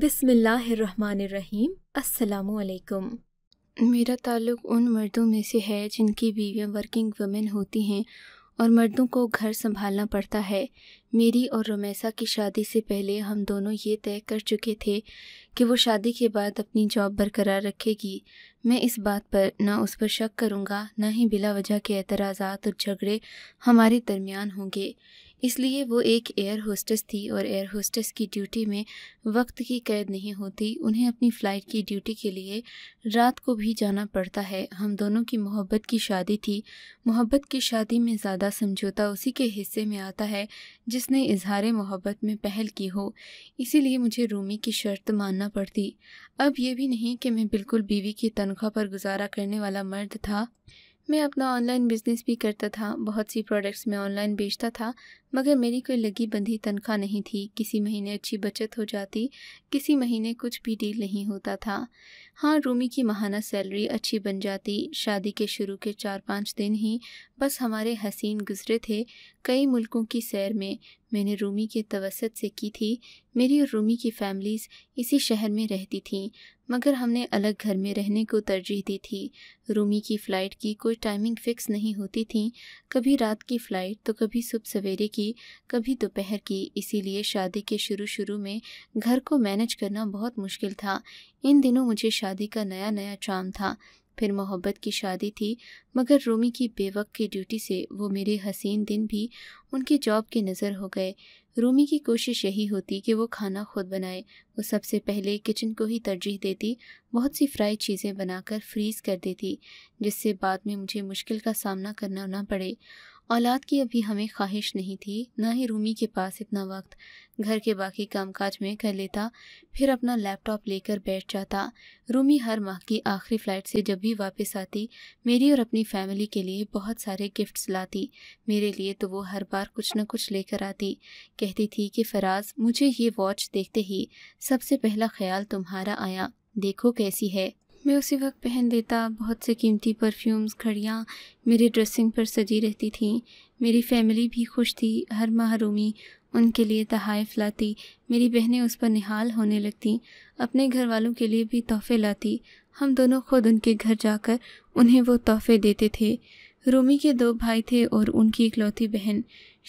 बिसमीम् असलकुम मेरा ताल्लुक उन मर्दों में से है जिनकी बीवियां वर्किंग वमेन होती हैं और मर्दों को घर संभालना पड़ता है मेरी और रोमैसा की शादी से पहले हम दोनों ये तय कर चुके थे कि वो शादी के बाद अपनी जॉब बरकरार रखेगी मैं इस बात पर ना उस पर शक करूँगा ना ही बिला वजह के एतराज़ात और झगड़े हमारे दरमियान होंगे इसलिए वो एक एयर होस्टेस थी और एयर होस्टेस की ड्यूटी में वक्त की कैद नहीं होती उन्हें अपनी फ़्लाइट की ड्यूटी के लिए रात को भी जाना पड़ता है हम दोनों की मोहब्बत की शादी थी मोहब्बत की शादी में ज़्यादा समझौता उसी के हिस्से में आता है जिसने इजहार मोहब्बत में पहल की हो इसीलिए मुझे रूमी की शर्त मानना पड़ती अब ये भी नहीं कि मैं बिल्कुल बीवी की तनख्वाह पर गुजारा करने वाला मर्द था मैं अपना ऑनलाइन बिजनेस भी करता था बहुत सी प्रोडक्ट्स मैं ऑनलाइन बेचता था मगर मेरी कोई लगी बंधी तनख्वाह नहीं थी किसी महीने अच्छी बचत हो जाती किसी महीने कुछ भी डील नहीं होता था हाँ रूमी की महाना सैलरी अच्छी बन जाती शादी के शुरू के चार पाँच दिन ही बस हमारे हसीन गुजरे थे कई मुल्कों की सैर में मैंने रूमी के तवसत से की थी मेरी और रूमी की फैमिलीज़ इसी शहर में रहती थी मगर हमने अलग घर में रहने को तरजीह दी थी रूमी की फ़्लाइट की कोई टाइमिंग फ़िक्स नहीं होती थी कभी रात की फ़्लाइट तो कभी सुबह सवेरे की कभी दोपहर की इसीलिए शादी के शुरू शुरू में घर को मैनेज करना बहुत मुश्किल था इन दिनों मुझे शादी का नया नया चाम था फिर मोहब्बत की शादी थी मगर रोमी की बेवक की ड्यूटी से वो मेरे हसीन दिन भी उनकी जॉब की नज़र हो गए रूमी की कोशिश यही होती कि वो खाना खुद बनाए वो सबसे पहले किचन को ही तरजीह देती बहुत सी फ्राई चीज़ें बनाकर फ्रीज़ कर देती जिससे बाद में मुझे मुश्किल का सामना करना ना पड़े औलाद की अभी हमें ख्वाहिश नहीं थी ना ही रूमी के पास इतना वक्त घर के बाकी कामकाज में कर लेता फिर अपना लैपटॉप लेकर बैठ जाता रूमी हर माह की आखिरी फ़्लाइट से जब भी वापस आती मेरी और अपनी फैमिली के लिए बहुत सारे गिफ्ट्स लाती मेरे लिए तो वो हर बार कुछ न कुछ लेकर आती कहती थी कि फराज मुझे ये वॉच देखते ही सबसे पहला ख्याल तुम्हारा आया देखो कैसी है मैं उसी वक्त पहन देता बहुत से कीमती परफ्यूम्स घड़ियाँ मेरे ड्रेसिंग पर सजी रहती थीं मेरी फैमिली भी खुश थी हर महरूमी उनके लिए तहाइफ लाती मेरी बहनें उस पर निहाल होने लगती अपने घर वालों के लिए भी तोहफ़े लाती हम दोनों खुद उनके घर जाकर उन्हें वो तोहफ़े देते थे रूमी के दो भाई थे और उनकी इकलौती बहन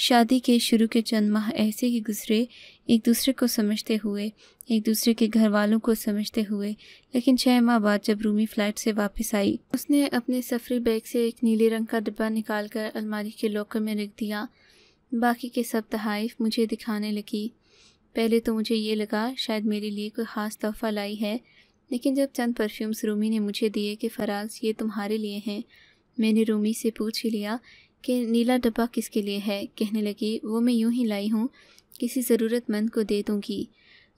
शादी के शुरू के चंद माह ऐसे ही गुजरे एक दूसरे को समझते हुए एक दूसरे के घर वालों को समझते हुए लेकिन छः माह बाद जब रूमी फ्लैट से वापस आई उसने अपने सफरी बैग से एक नीले रंग का डिब्बा निकाल कर अलमारी के लॉकर में रख दिया बाकी के सब तहाइफ मुझे दिखाने लगी पहले तो मुझे ये लगा शायद मेरे लिए कोई ख़ास तोहफ़ा लाई है लेकिन जब चंद परफ्यूम्स रूमी ने मुझे दिए कि फराज ये तुम्हारे लिए हैं मैंने रूमी से पूछ ही लिया कि नीला डब्बा किसके लिए है कहने लगी वो मैं यूं ही लाई हूँ किसी ज़रूरतमंद को दे दूँगी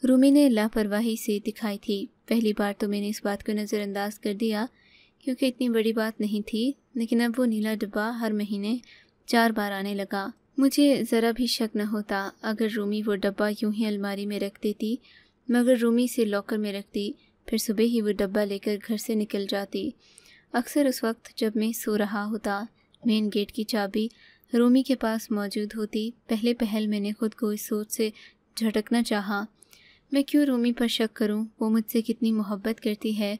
रूमी ने लापरवाही से दिखाई थी पहली बार तो मैंने इस बात को नज़रअंदाज कर दिया क्योंकि इतनी बड़ी बात नहीं थी लेकिन अब वो नीला डब्बा हर महीने चार बार आने लगा मुझे ज़रा भी शक न होता अगर रूमी वो डब्बा यूं ही अलमारी में रख देती मगर रूमी से लॉकर में रखती फिर सुबह ही वो डब्बा लेकर घर से निकल जाती अक्सर उस वक्त जब मैं सो रहा होता मेन गेट की चाबी रोमी के पास मौजूद होती पहले पहल मैंने खुद को इस सोच से झटकना चाहा मैं क्यों रोमी पर शक करूं वो मुझसे कितनी मोहब्बत करती है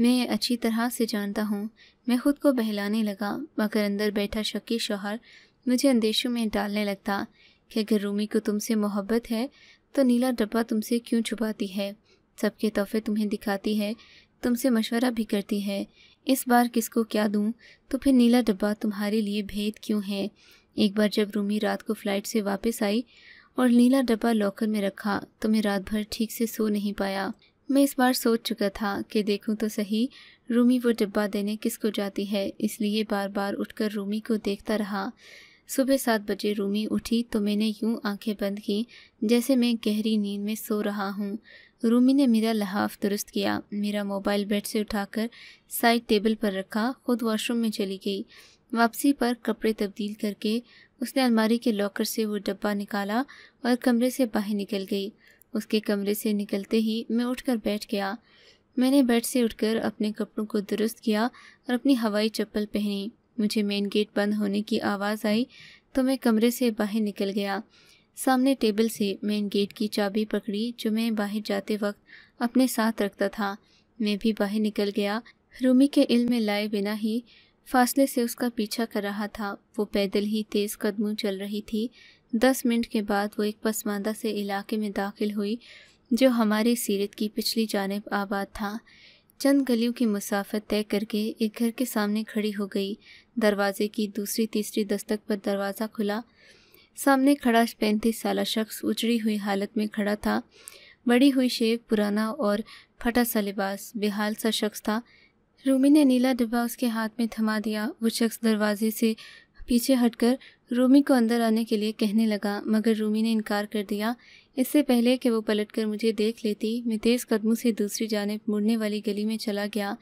मैं अच्छी तरह से जानता हूं मैं खुद को बहलाने लगा मगर अंदर बैठा शक्की शोहर मुझे अंदेशों में डालने लगता कि अगर रूमी को तुमसे मोहब्बत है तो नीला डब्बा तुमसे क्यों छुपाती है सबके तोहफे तुम्हें दिखाती है तुमसे मशवरा भी करती है इस बार किसको क्या दूँ तो फिर नीला डब्बा तुम्हारे लिए भेद क्यों है एक बार जब रूमी रात को फ्लाइट से वापस आई और नीला डब्बा लॉकर में रखा तो मैं रात भर ठीक से सो नहीं पाया मैं इस बार सोच चुका था कि देखूं तो सही रूमी वो डब्बा देने किसको जाती है इसलिए बार बार उठकर रूमी को देखता रहा सुबह सात बजे रूमी उठी तो मैंने यूं आंखें बंद की जैसे मैं गहरी नींद में सो रहा हूँ रूमी ने मेरा लहाफ दुरुस्त किया मेरा मोबाइल बेड से उठाकर साइड टेबल पर रखा खुद वॉशरूम में चली गई वापसी पर कपड़े तब्दील करके उसने अलमारी के लॉकर से वो डब्बा निकाला और कमरे से बाहर निकल गई उसके कमरे से निकलते ही मैं उठकर बैठ गया मैंने बेड से उठकर अपने कपड़ों को दुरुस्त किया और अपनी हवाई चप्पल पहनी मुझे मेन गेट बंद होने की आवाज़ आई तो मैं कमरे से बाहर निकल गया सामने टेबल से मेन गेट की चाबी पकड़ी जो मैं बाहर जाते वक्त अपने साथ रखता था मैं भी बाहर निकल गया रूमी के इल में लाए बिना ही फासले से उसका पीछा कर रहा था वो पैदल ही तेज़ कदमों चल रही थी दस मिनट के बाद वो एक पसमानदा से इलाके में दाखिल हुई जो हमारे सीरत की पिछली जानब आबाद था चंद गलियों की मुसाफत तय करके एक घर के सामने खड़ी हो गई दरवाजे की दूसरी तीसरी दस्तक पर दरवाज़ा खुला सामने खड़ा पैंतीस साल शख्स उचड़ी हुई हालत में खड़ा था बड़ी हुई शेव पुराना और फटा सा लिबास बेहाल सा शख्स था रूमी ने नीला डिब्बा उसके हाथ में थमा दिया वो शख्स दरवाजे से पीछे हटकर रूमी को अंदर आने के लिए कहने लगा मगर रूमी ने इनकार कर दिया इससे पहले कि वो पलटकर मुझे देख लेती मैं तेज़ कदमों से दूसरी जानब मुड़ने वाली गली में चला गया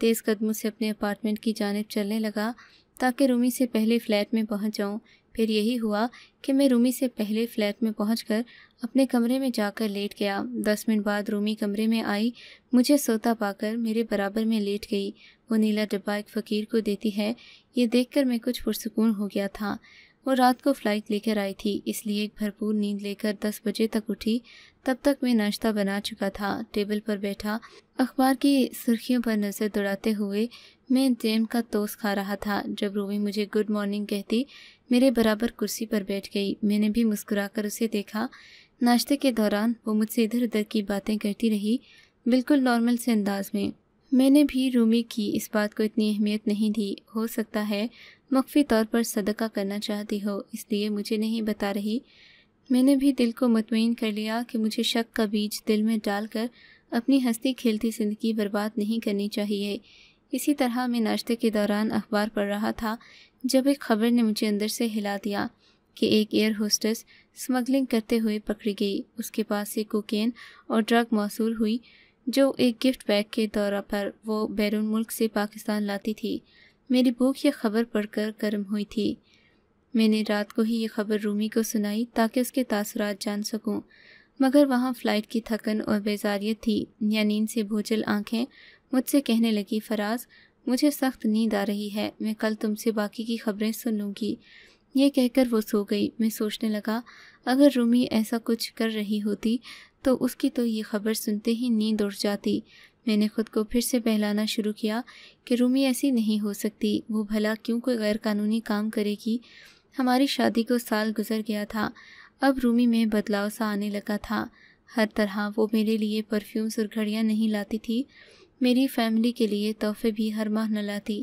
तेज़ कदमों से अपने अपार्टमेंट की जानब चलने लगा ताकि रूमी से पहले फ़्लैट में पहुंच जाऊं फिर यही हुआ कि मैं रूमी से पहले फ्लैट में कर अपने कमरे में जाकर लेट गया दस मिनट बाद रूमी कमरे में आई मुझे सोता पाकर मेरे बराबर में लेट गई वो नीला डिब्बा एक फ़कीर को देती है ये देखकर मैं कुछ पुरसकून हो गया था वो रात को फ्लाइट लेकर आई थी इसलिए एक भरपूर नींद लेकर दस बजे तक उठी तब तक मैं नाश्ता बना चुका था टेबल पर बैठा अखबार की सुर्खियों पर नज़र दौड़ाते हुए मैं जैम का तोस खा रहा था जब रूमी मुझे गुड मॉर्निंग कहती मेरे बराबर कुर्सी पर बैठ गई मैंने भी कर उसे देखा नाश्ते के दौरान वो मुझसे इधर उधर की बातें करती रही बिल्कुल नॉर्मल से अंदाज में मैंने भी रूमी की इस बात को इतनी अहमियत नहीं दी हो सकता है मख्फी तौर पर सदका करना चाहती हो इसलिए मुझे नहीं बता रही मैंने भी दिल को मुतमिन कर लिया कि मुझे शक का बीज दिल में डालकर अपनी हंसती खेलती ज़िंदगी बर्बाद नहीं करनी चाहिए इसी तरह मैं नाश्ते के दौरान अखबार पढ़ रहा था जब एक खबर ने मुझे अंदर से हिला दिया कि एक एयर होस्टेस स्मगलिंग करते हुए पकड़ी गई उसके पास से कोकेन और ड्रग मौसू हुई जो एक गिफ्ट बैग के दौरा पर वो बैरून मुल्क से पाकिस्तान लाती थी मेरी भूख यह खबर पढ़कर गर्म हुई थी मैंने रात को ही यह खबर रूमी को सुनाई ताकि उसके तासरात जान सकूं, मगर वहाँ फ़्लाइट की थकन और बेजारियत थी या नींद से भूजल आंखें मुझसे कहने लगी फराज मुझे सख्त नींद आ रही है मैं कल तुमसे बाकी की खबरें सुन लूँगी ये कहकर वो सो गई मैं सोचने लगा अगर रूमी ऐसा कुछ कर रही होती तो उसकी तो ये खबर सुनते ही नींद उड़ जाती मैंने खुद को फिर से बहलाना शुरू किया कि रूमी ऐसी नहीं हो सकती वो भला क्यों कोई गैरकानूनी काम करेगी हमारी शादी को साल गुजर गया था अब रूमी में बदलाव सा आने लगा था हर तरह वो मेरे लिए परफ्यूम्स और घड़ियाँ नहीं लाती थी मेरी फैमिली के लिए तोहफे भी हर माह न लाती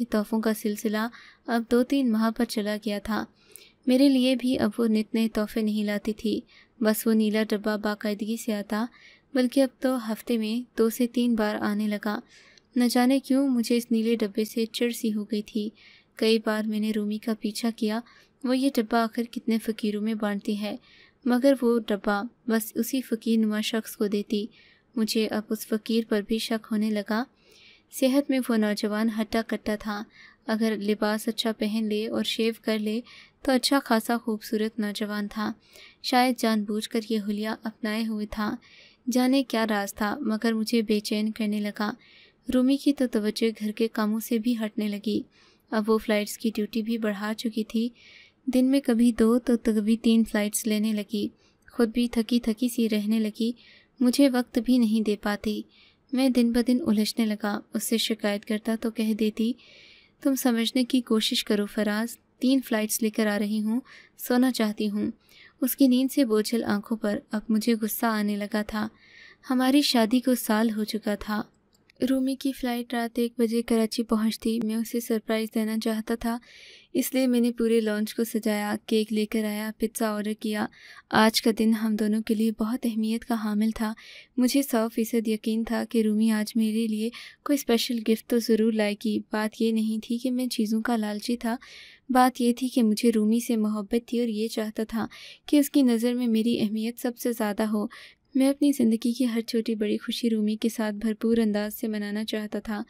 ये तोहफ़ों का सिलसिला अब दो तीन माह पर चला गया था मेरे लिए भी अब वो नित नए तोहफे नहीं लाती थी बस वो नीला डब्बा बाकायदगी से आता बल्कि अब तो हफ्ते में दो से तीन बार आने लगा न जाने क्यों मुझे इस नीले डब्बे से चिड़ सी हो गई थी कई बार मैंने रूमी का पीछा किया वो ये डब्बा आखिर कितने फ़कीरों में बांटती है मगर वो डब्बा बस उसी फ़कीर नुमा शख्स को देती मुझे अब उस फ़कीर पर भी शक होने लगा सेहत में वो नौजवान हट्टा कट्टा था अगर लिबास अच्छा पहन ले और शेव कर ले तो अच्छा खासा खूबसूरत नौजवान था शायद जानबूझकर ये हुलिया अपनाए हुए था जाने क्या राज था मगर मुझे बेचैन करने लगा रूमी की तो तवज्जो घर के कामों से भी हटने लगी अब वो फ़्लाइट्स की ड्यूटी भी बढ़ा चुकी थी दिन में कभी दो तो कभी तीन फ़्लाइट्स लेने लगी खुद भी थकी थकी सी रहने लगी मुझे वक्त भी नहीं दे पाती मैं दिन ब दिन उलझने लगा उससे शिकायत करता तो कह देती तुम समझने की कोशिश करो फराज तीन फ़्लाइट्स लेकर आ रही हूँ सोना चाहती हूँ उसकी नींद से बोझल आंखों पर अब मुझे गुस्सा आने लगा था हमारी शादी को साल हो चुका था रूमी की फ़्लाइट रात एक बजे कराची पहुंचती मैं उसे सरप्राइज़ देना चाहता था इसलिए मैंने पूरे लॉन्च को सजाया केक लेकर आया पिज़्ज़ा ऑर्डर किया आज का दिन हम दोनों के लिए बहुत अहमियत का हामिल था मुझे सौ फ़ीसद यकीन था कि रूमी आज मेरे लिए कोई स्पेशल गिफ्ट तो ज़रूर लाएगी बात यह नहीं थी कि मैं चीज़ों का लालची था बात यह थी कि मुझे रूमी से मोहब्बत थी और ये चाहता था कि उसकी नज़र में मेरी अहमियत सबसे ज़्यादा हो मैं अपनी ज़िंदगी की हर छोटी बड़ी खुशी रूमी के साथ भरपूर अंदाज से मनाना चाहता था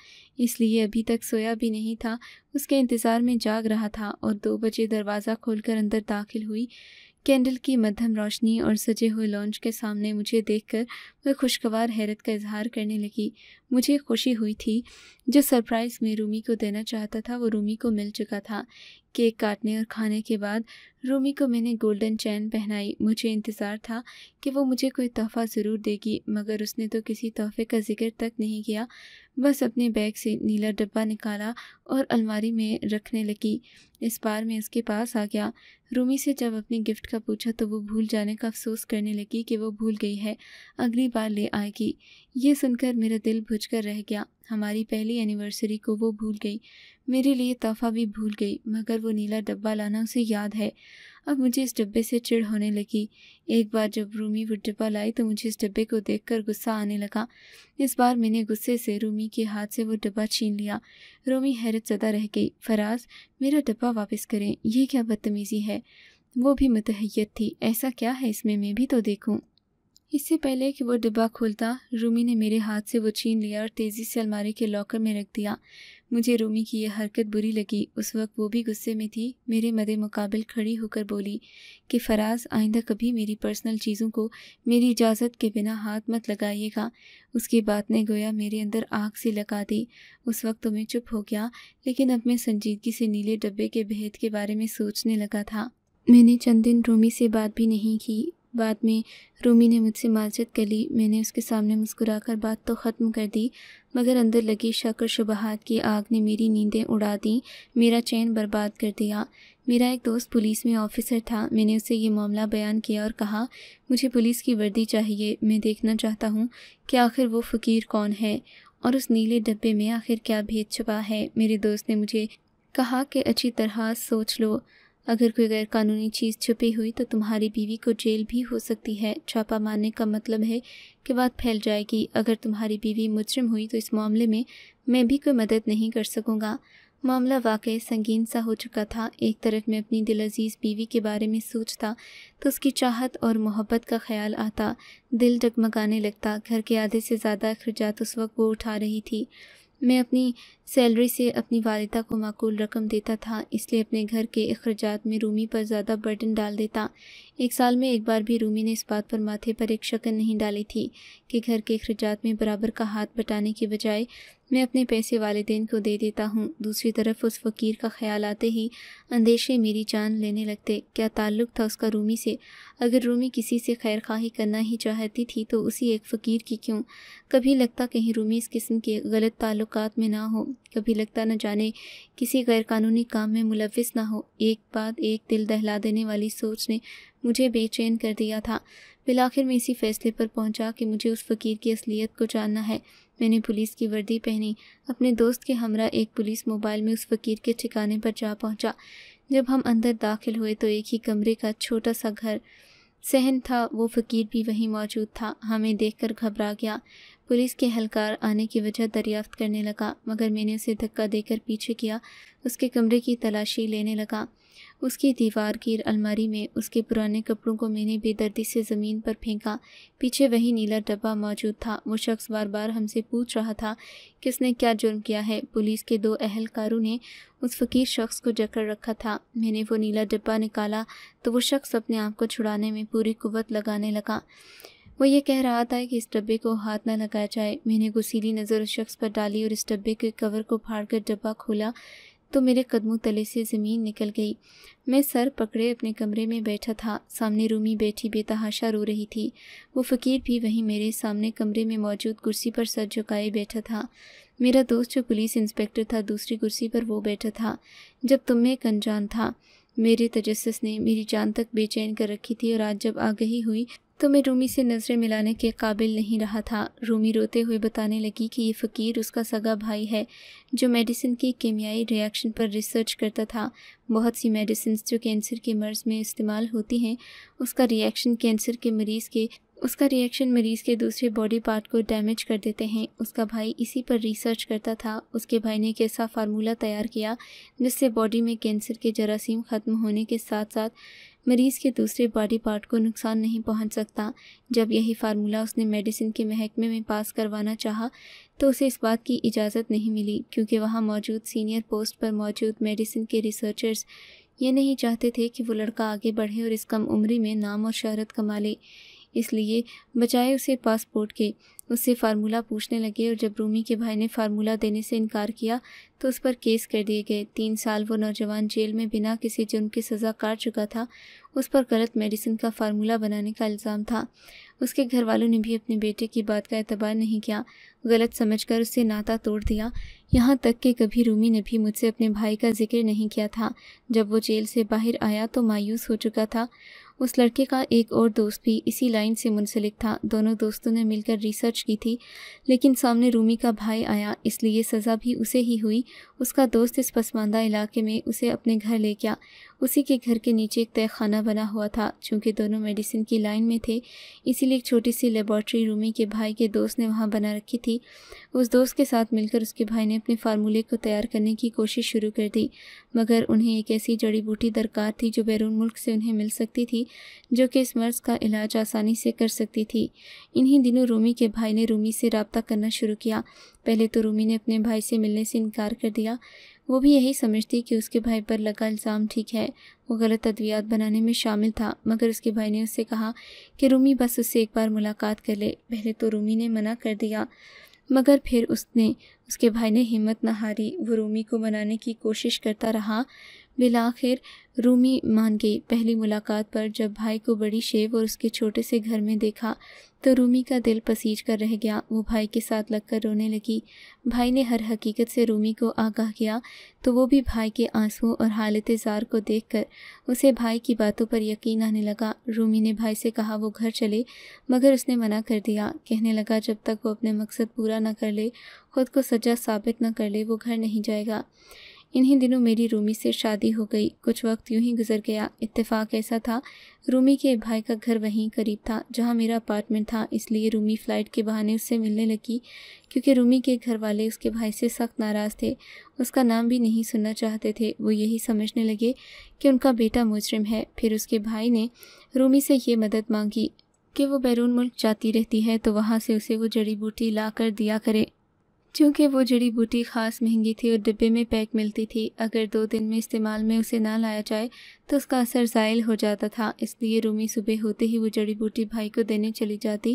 इसलिए अभी तक सोया भी नहीं था उसके इंतज़ार में जाग रहा था और दो बजे दरवाज़ा खोलकर अंदर दाखिल हुई कैंडल की मध्यम रोशनी और सजे हुए लॉन्च के सामने मुझे देखकर वह खुशगवार हैरत का इजहार करने लगी मुझे खुशी हुई थी जो सरप्राइज़ मैं रूमी को देना चाहता था वो रूमी को मिल चुका था केक काटने और खाने के बाद रूमी को मैंने गोल्डन चैन पहनाई मुझे इंतज़ार था कि वो मुझे कोई तोहफ़ा ज़रूर देगी मगर उसने तो किसी तोहफ़े का जिक्र तक नहीं किया बस अपने बैग से नीला डब्बा निकाला और अलमारी में रखने लगी इस बार मैं उसके पास आ गया रूमी से जब अपने गिफ्ट का पूछा तो वो भूल जाने का अफसोस करने लगी कि वो भूल गई है अगली बार ले आएगी ये सुनकर मेरा दिल भुज कर रह गया हमारी पहली एनिवर्सरी को वो भूल गई मेरे लिए तोहफा भी भूल गई मगर वो नीला डब्बा लाना उसे याद है अब मुझे इस डब्बे से चिढ़ होने लगी एक बार जब रूमी वो डब्बा लाई तो मुझे इस डब्बे को देखकर गुस्सा आने लगा इस बार मैंने गुस्से से रूमी के हाथ से वो डब्बा छीन लिया रूमी हैरत ज़दा रह गई फराज मेरा डब्बा वापस करें यह क्या बदतमीज़ी है वो भी मतहैत थी ऐसा क्या है इसमें मैं भी तो देखूँ इससे पहले कि वो डिब्बा खोलता रूमी ने मेरे हाथ से वो छीन लिया और तेज़ी से अलमारी के लॉकर में रख दिया मुझे रूमी की यह हरकत बुरी लगी उस वक्त वो भी गुस्से में थी मेरे मदे मुकाबल खड़ी होकर बोली कि फराज आइंदा कभी मेरी पर्सनल चीज़ों को मेरी इजाज़त के बिना हाथ मत लगाइएगा उसकी बात ने गोया मेरे अंदर आग सी लगा दी उस वक्त तो मैं चुप हो गया लेकिन अब मैं संजीदगी से नीले डब्बे के भेद के बारे में सोचने लगा था मैंने चंद दिन रूमी से बात भी नहीं की बाद में रूमी ने मुझसे माजत कर ली मैंने उसके सामने मुस्कुरा कर बात तो ख़त्म कर दी मगर अंदर लगी शक और शुबहत की आग ने मेरी नींदें उड़ा दी मेरा चैन बर्बाद कर दिया मेरा एक दोस्त पुलिस में ऑफिसर था मैंने उसे ये मामला बयान किया और कहा मुझे पुलिस की वर्दी चाहिए मैं देखना चाहता हूँ कि आखिर वो फ़कीर कौन है और उस नीले डब्बे में आखिर क्या भेद छुपा है मेरे दोस्त ने मुझे कहा कि अच्छी तरह सोच लो अगर कोई गैर कानूनी चीज़ छुपी हुई तो तुम्हारी बीवी को जेल भी हो सकती है छापा मारने का मतलब है कि बात फैल जाएगी अगर तुम्हारी बीवी मुजरिम हुई तो इस मामले में मैं भी कोई मदद नहीं कर सकूँगा मामला वाकई संगीन सा हो चुका था एक तरफ मैं अपनी दिल अजीज़ बीवी के बारे में सोचता तो उसकी चाहत और मोहब्बत का ख्याल आता दिल डगमगाने लगता घर के आधे से ज़्यादा अखराज उस वक्त वो उठा रही थी मैं अपनी सैलरी से अपनी वालदा को माकूल रकम देता था इसलिए अपने घर के अखराज में रूमी पर ज़्यादा बर्डन डाल देता एक साल में एक बार भी रूमी ने इस बात पर माथे पर एक शक्ल नहीं डाली थी कि घर के अखराज में बराबर का हाथ बटाने के बजाय मैं अपने पैसे वालदेन को दे देता हूँ दूसरी तरफ उस फ़कीर का ख्याल आते ही अंदेशे मेरी जान लेने लगते क्या ताल्लुक़ था उसका रूमी से अगर रूमी किसी से खैर खाही करना ही चाहती थी तो उसी एक फ़कीर की क्यों कभी लगता कहीं रूमी इस किस्म के गलत ताल्लुक़ में ना हो कभी लगता न जाने किसी गैरकानूनी काम में मुलविस ना हो एक बात एक दिल दहला देने वाली सोच ने मुझे बेचैन कर दिया था बिलाखिर मैं इसी फ़ैसले पर पहुंचा कि मुझे उस फ़कीर की असलियत को जानना है मैंने पुलिस की वर्दी पहनी अपने दोस्त के हमरा एक पुलिस मोबाइल में उस फकीर के ठिकाने पर जा पहुंचा। जब हम अंदर दाखिल हुए तो एक ही कमरे का छोटा सा घर सहन था वो फ़कीर भी वहीं मौजूद था हमें देखकर घबरा गया पुलिस के हलकार आने की वजह दरियाफ्त करने लगा मगर मैंने उसे धक्का देकर पीछे किया उसके कमरे की तलाशी लेने लगा उसकी दीवार की अलमारी में उसके पुराने कपड़ों को मैंने बेदर्दी से ज़मीन पर फेंका पीछे वही नीला डब्बा मौजूद था वो शख्स बार बार हमसे पूछ रहा था कि उसने क्या जुर्म किया है पुलिस के दो अहलकारों ने उस फ़कीर शख्स को जकड़ रखा था मैंने वो नीला डब्बा निकाला तो वो शख्स अपने आप को छुड़ाने में पूरी कुत लगाने लगा वो ये कह रहा था कि इस डब्बे को हाथ ना लगाया जाए मैंने गुसीली नज़र उस शख्स पर डाली और इस डब्बे के कवर को फाड़ कर डब्बा खोला तो मेरे कदमों तले से ज़मीन निकल गई मैं सर पकड़े अपने कमरे में बैठा था सामने रूमी बैठी बेतहाशा रो रही थी वो फ़कीर भी वहीं मेरे सामने कमरे में मौजूद कुर्सी पर सर झुकाए बैठा था मेरा दोस्त जो पुलिस इंस्पेक्टर था दूसरी कुर्सी पर वो बैठा था जब तुम्हें एक अनजान था मेरे तजस ने मेरी जान तक बेचैन कर रखी थी और आज जब आगही हुई तो मैं रूमी से नज़रें मिलाने के काबिल नहीं रहा था रूमी रोते हुए बताने लगी कि ये फ़कीर उसका सगा भाई है जो मेडिसिन की कीमियाई रिएक्शन पर रिसर्च करता था बहुत सी मेडिसिन जो कैंसर के मर्ज़ में इस्तेमाल होती हैं उसका रिएक्शन कैंसर के मरीज़ के उसका रिएक्शन मरीज़ के दूसरे बॉडी पार्ट को डैमेज कर देते हैं उसका भाई इसी पर रिसर्च करता था उसके भाई ने एक ऐसा फार्मूला तैयार किया जिससे बॉडी में कैंसर के जरासीम ख़त्म होने के साथ साथ मरीज़ के दूसरे बॉडी पार्ट को नुकसान नहीं पहुंच सकता जब यही फार्मूला उसने मेडिसिन के महकमे में पास करवाना चाहा तो उसे इस बात की इजाज़त नहीं मिली क्योंकि वहाँ मौजूद सीनियर पोस्ट पर मौजूद मेडिसिन के रिसर्चर्स ये नहीं चाहते थे कि वो लड़का आगे बढ़े और इस कम उम्री में नाम और शहरत कमा ले इसलिए बचाए उसे पासपोर्ट के उससे फार्मूला पूछने लगे और जब रूमी के भाई ने फार्मूला देने से इनकार किया तो उस पर केस कर दिए गए तीन साल वो नौजवान जेल में बिना किसी जुर्म की सज़ा काट चुका था उस पर गलत मेडिसिन का फार्मूला बनाने का इल्ज़ाम था उसके घर वालों ने भी अपने बेटे की बात का एतबार नहीं किया गलत समझकर उससे नाता तोड़ दिया यहाँ तक कि कभी रूमी ने भी मुझसे अपने भाई का जिक्र नहीं किया था जब वो जेल से बाहर आया तो मायूस हो चुका था उस लड़के का एक और दोस्त भी इसी लाइन से मुंसलिक था दोनों दोस्तों ने मिलकर रिसर्च की थी लेकिन सामने रूमी का भाई आया इसलिए सज़ा भी उसे ही हुई उसका दोस्त इस पसमानदा इलाके में उसे अपने घर ले गया उसी के घर के नीचे एक तय खाना बना हुआ था चूँकि दोनों मेडिसिन की लाइन में थे इसीलिए एक छोटी सी लेबॉर्ट्री रूमी के भाई के दोस्त ने वहाँ बना रखी थी उस दोस्त के साथ मिलकर उसके भाई ने अपने फार्मूले को तैयार करने की कोशिश शुरू कर दी मगर उन्हें एक ऐसी जड़ी बूटी दरकार थी जो बैरून मुल्क से उन्हें मिल सकती थी जो कि इस मर्ज़ का इलाज आसानी से कर सकती थी इन्हीं दिनों रूमी के भाई ने रूमी से रबता करना शुरू किया पहले तो रूमी ने अपने भाई से मिलने से इनकार कर दिया वो भी यही समझती कि उसके भाई पर लगा इल्ज़ाम ठीक है वो गलत अद्वियात बनाने में शामिल था मगर उसके भाई ने उससे कहा कि रूमी बस उससे एक बार मुलाकात कर ले पहले तो रूमी ने मना कर दिया मगर फिर उसने उसके भाई ने हिम्मत न हारी वो रूमी को मनाने की कोशिश करता रहा बिलाखिर रूमी मान गई पहली मुलाकात पर जब भाई को बड़ी शेव और उसके छोटे से घर में देखा तो रूमी का दिल पसीज कर रह गया वो भाई के साथ लगकर रोने लगी भाई ने हर हकीकत से रूमी को आगाह किया तो वो भी भाई के आंसुओं और हालत ज़ार को देखकर उसे भाई की बातों पर यकीन आने लगा रूमी ने भाई से कहा वो घर चले मगर उसने मना कर दिया कहने लगा जब तक वो अपने मकसद पूरा ना कर ले ख़ुद को सजा साबित न कर ले वो घर नहीं जाएगा इन्हीं दिनों मेरी रूमी से शादी हो गई कुछ वक्त यूं ही गुजर गया इत्तेफाक ऐसा था रूमी के भाई का घर वहीं करीब था जहां मेरा अपार्टमेंट था इसलिए रूमी फ़्लाइट के बहाने उससे मिलने लगी क्योंकि रूमी के घर वाले उसके भाई से सख्त नाराज़ थे उसका नाम भी नहीं सुनना चाहते थे वो यही समझने लगे कि उनका बेटा मुजरिम है फिर उसके भाई ने रूमी से ये मदद मांगी कि वो बैरून मुल्क जाती रहती है तो वहाँ से उसे वो जड़ी बूटी ला कर दिया करे क्योंकि वो जड़ी बूटी खास महंगी थी और डिब्बे में पैक मिलती थी अगर दो दिन में इस्तेमाल में उसे ना लाया जाए तो उसका असर ज़ायल हो जाता था इसलिए रूमी सुबह होते ही वो जड़ी बूटी भाई को देने चली जाती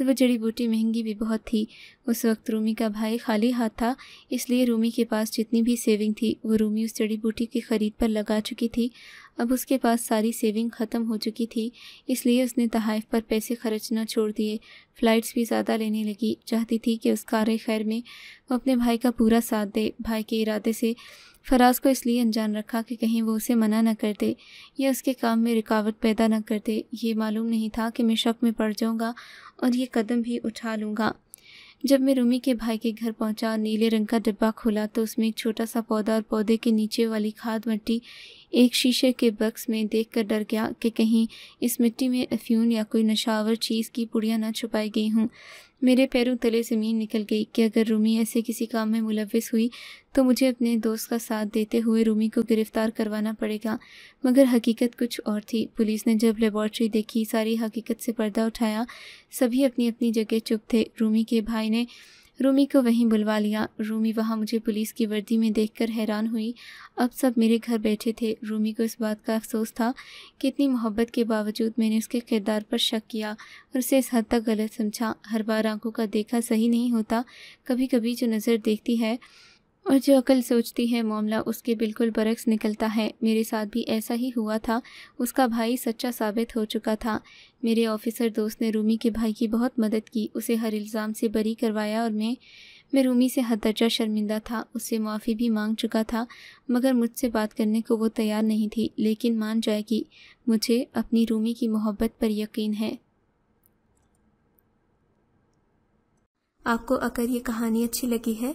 और वो जड़ी बूटी महंगी भी बहुत थी उस वक्त रूमी का भाई खाली हाथ था इसलिए रूमी के पास जितनी भी सेविंग थी वो रूमी उस जड़ी बूटी की ख़रीद पर लगा चुकी थी अब उसके पास सारी सेविंग ख़त्म हो चुकी थी इसलिए उसने तहाइफ पर पैसे खर्चना छोड़ दिए फ़्लाइट्स भी ज़्यादा लेने लगी चाहती थी कि उस कार खैर में वो अपने भाई का पूरा साथ दे भाई के इरादे से फराज को इसलिए अनजान रखा कि कहीं वो उसे मना न कर दे या उसके काम में रुकावट पैदा न कर दे ये मालूम नहीं था कि मैं शक में पड़ जाऊँगा और ये कदम भी उठा लूँगा जब मैं रूमी के भाई के घर पहुंचा और नीले रंग का डिब्बा खोला तो उसमें एक छोटा सा पौधा और पौधे के नीचे वाली खाद मिट्टी एक शीशे के बक्स में देख कर डर गया कि कहीं इस मिट्टी में अफ्यून या कोई नशावर चीज़ की पुड़ियाँ ना छुपाई गई हूँ मेरे पैरों तले ज़मीन निकल गई कि अगर रूमी ऐसे किसी काम में मुलविस हुई तो मुझे अपने दोस्त का साथ देते हुए रूमी को गिरफ़्तार करवाना पड़ेगा मगर हकीकत कुछ और थी पुलिस ने जब लेबॉर्ट्री देखी सारी हकीकत से पर्दा उठाया सभी अपनी अपनी जगह चुप थे रूमी के भाई ने रूमी को वहीं बुलवा लिया रूमी वहाँ मुझे पुलिस की वर्दी में देखकर हैरान हुई अब सब मेरे घर बैठे थे रूमी को इस बात का अफसोस था कि इतनी मोहब्बत के बावजूद मैंने उसके किरदार पर शक किया और उसे इस हद तक गलत समझा हर बार आंखों का देखा सही नहीं होता कभी कभी जो नज़र देखती है और जो अकल सोचती है मामला उसके बिल्कुल बरक्स निकलता है मेरे साथ भी ऐसा ही हुआ था उसका भाई सच्चा साबित हो चुका था मेरे ऑफिसर दोस्त ने रूमी के भाई की बहुत मदद की उसे हर इल्ज़ाम से बरी करवाया और मैं मैं रूमी से हद दर्जा शर्मिंदा था उससे माफ़ी भी मांग चुका था मगर मुझसे बात करने को वो तैयार नहीं थी लेकिन मान जाएगी मुझे अपनी रूमी की मोहब्बत पर यकीन है आपको अगर ये कहानी अच्छी लगी है